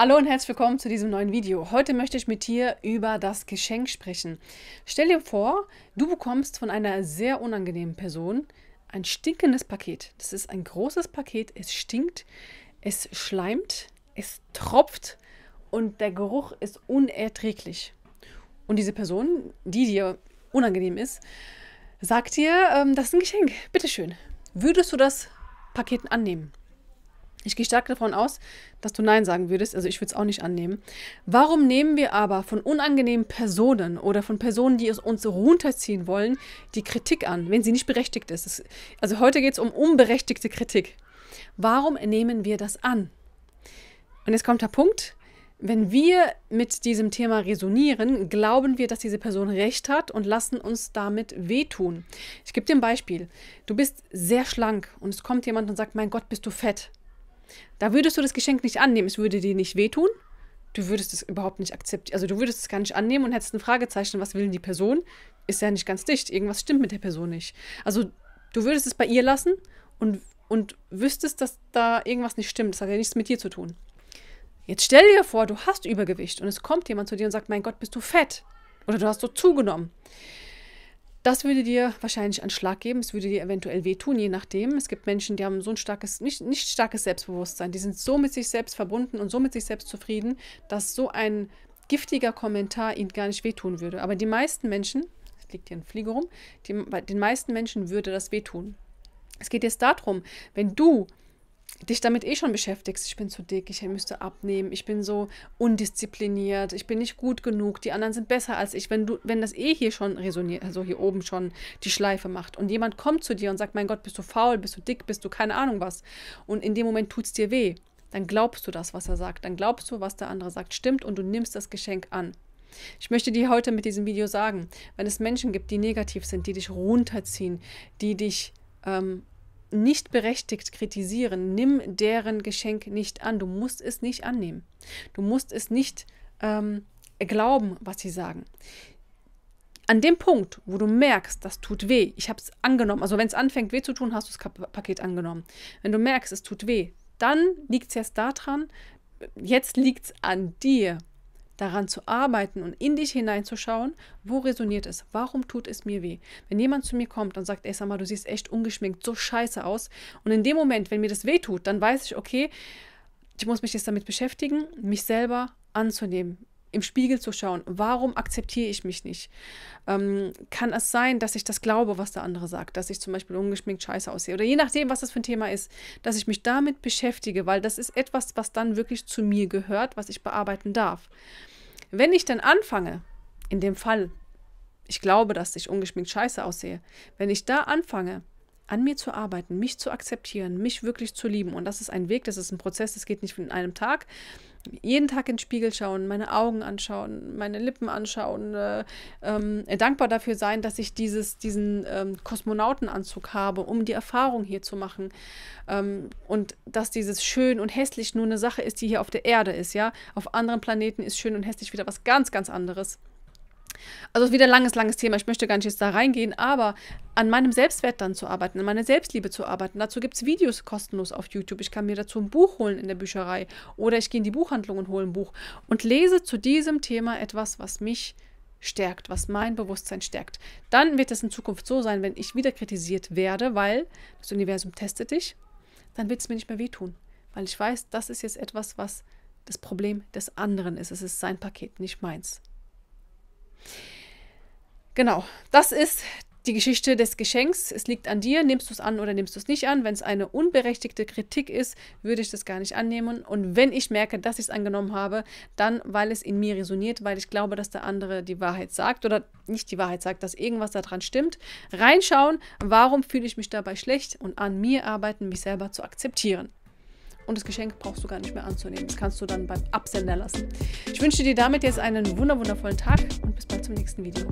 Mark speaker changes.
Speaker 1: Hallo und herzlich willkommen zu diesem neuen Video. Heute möchte ich mit dir über das Geschenk sprechen. Stell dir vor, du bekommst von einer sehr unangenehmen Person ein stinkendes Paket. Das ist ein großes Paket, es stinkt, es schleimt, es tropft und der Geruch ist unerträglich. Und diese Person, die dir unangenehm ist, sagt dir, ähm, das ist ein Geschenk, bitteschön. Würdest du das Paket annehmen? Ich gehe stark davon aus, dass du Nein sagen würdest, also ich würde es auch nicht annehmen. Warum nehmen wir aber von unangenehmen Personen oder von Personen, die es uns runterziehen wollen, die Kritik an, wenn sie nicht berechtigt ist? Also heute geht es um unberechtigte Kritik. Warum nehmen wir das an? Und jetzt kommt der Punkt, wenn wir mit diesem Thema resonieren, glauben wir, dass diese Person recht hat und lassen uns damit wehtun. Ich gebe dir ein Beispiel. Du bist sehr schlank und es kommt jemand und sagt, mein Gott, bist du fett. Da würdest du das Geschenk nicht annehmen, es würde dir nicht wehtun. Du würdest es überhaupt nicht akzeptieren, also du würdest es gar nicht annehmen und hättest ein Fragezeichen, was will denn die Person? Ist ja nicht ganz dicht, irgendwas stimmt mit der Person nicht. Also du würdest es bei ihr lassen und, und wüsstest, dass da irgendwas nicht stimmt. Das hat ja nichts mit dir zu tun. Jetzt stell dir vor, du hast Übergewicht und es kommt jemand zu dir und sagt, mein Gott, bist du fett? Oder du hast so zugenommen. Das würde dir wahrscheinlich einen Schlag geben. Es würde dir eventuell wehtun, je nachdem. Es gibt Menschen, die haben so ein starkes, nicht, nicht starkes Selbstbewusstsein. Die sind so mit sich selbst verbunden und so mit sich selbst zufrieden, dass so ein giftiger Kommentar ihnen gar nicht wehtun würde. Aber die meisten Menschen, es liegt hier ein Flieger rum, die, den meisten Menschen würde das wehtun. Es geht jetzt darum, wenn du dich damit eh schon beschäftigst. Ich bin zu dick, ich müsste abnehmen, ich bin so undiszipliniert, ich bin nicht gut genug, die anderen sind besser als ich. Wenn du, wenn das eh hier schon resoniert, also hier oben schon die Schleife macht und jemand kommt zu dir und sagt, mein Gott, bist du faul, bist du dick, bist du keine Ahnung was. Und in dem Moment tut es dir weh. Dann glaubst du das, was er sagt. Dann glaubst du, was der andere sagt, stimmt und du nimmst das Geschenk an. Ich möchte dir heute mit diesem Video sagen, wenn es Menschen gibt, die negativ sind, die dich runterziehen, die dich ähm, nicht berechtigt kritisieren. Nimm deren Geschenk nicht an. Du musst es nicht annehmen. Du musst es nicht ähm, glauben, was sie sagen. An dem Punkt, wo du merkst, das tut weh, ich habe es angenommen, also wenn es anfängt weh zu tun, hast du das Paket angenommen. Wenn du merkst, es tut weh, dann liegt es jetzt daran, jetzt liegt es an dir, daran zu arbeiten und in dich hineinzuschauen, wo resoniert es, warum tut es mir weh. Wenn jemand zu mir kommt und sagt, ey, sag mal, du siehst echt ungeschminkt so scheiße aus und in dem Moment, wenn mir das weh tut, dann weiß ich, okay, ich muss mich jetzt damit beschäftigen, mich selber anzunehmen, im Spiegel zu schauen. Warum akzeptiere ich mich nicht? Ähm, kann es sein, dass ich das glaube, was der andere sagt, dass ich zum Beispiel ungeschminkt scheiße aussehe? Oder je nachdem, was das für ein Thema ist, dass ich mich damit beschäftige, weil das ist etwas, was dann wirklich zu mir gehört, was ich bearbeiten darf. Wenn ich dann anfange, in dem Fall, ich glaube, dass ich ungeschminkt scheiße aussehe, wenn ich da anfange, an mir zu arbeiten, mich zu akzeptieren, mich wirklich zu lieben. Und das ist ein Weg, das ist ein Prozess, das geht nicht in einem Tag jeden Tag in den Spiegel schauen, meine Augen anschauen, meine Lippen anschauen, äh, äh, dankbar dafür sein, dass ich dieses, diesen ähm, Kosmonautenanzug habe, um die Erfahrung hier zu machen. Ähm, und dass dieses schön und hässlich nur eine Sache ist, die hier auf der Erde ist, ja. Auf anderen Planeten ist schön und hässlich wieder was ganz, ganz anderes. Also wieder ein langes, langes Thema. Ich möchte gar nicht jetzt da reingehen, aber an meinem Selbstwert dann zu arbeiten, an meiner Selbstliebe zu arbeiten. Dazu gibt es Videos kostenlos auf YouTube. Ich kann mir dazu ein Buch holen in der Bücherei oder ich gehe in die Buchhandlung und hole ein Buch und lese zu diesem Thema etwas, was mich stärkt, was mein Bewusstsein stärkt. Dann wird es in Zukunft so sein, wenn ich wieder kritisiert werde, weil das Universum testet dich, dann wird es mir nicht mehr wehtun, weil ich weiß, das ist jetzt etwas, was das Problem des anderen ist. Es ist sein Paket, nicht meins. Genau, das ist die Geschichte des Geschenks. Es liegt an dir, nimmst du es an oder nimmst du es nicht an. Wenn es eine unberechtigte Kritik ist, würde ich das gar nicht annehmen. Und wenn ich merke, dass ich es angenommen habe, dann, weil es in mir resoniert, weil ich glaube, dass der andere die Wahrheit sagt oder nicht die Wahrheit sagt, dass irgendwas daran stimmt, reinschauen, warum fühle ich mich dabei schlecht und an mir arbeiten, mich selber zu akzeptieren und das Geschenk brauchst du gar nicht mehr anzunehmen. Das kannst du dann beim Absender lassen. Ich wünsche dir damit jetzt einen wunderwundervollen Tag und bis bald zum nächsten Video.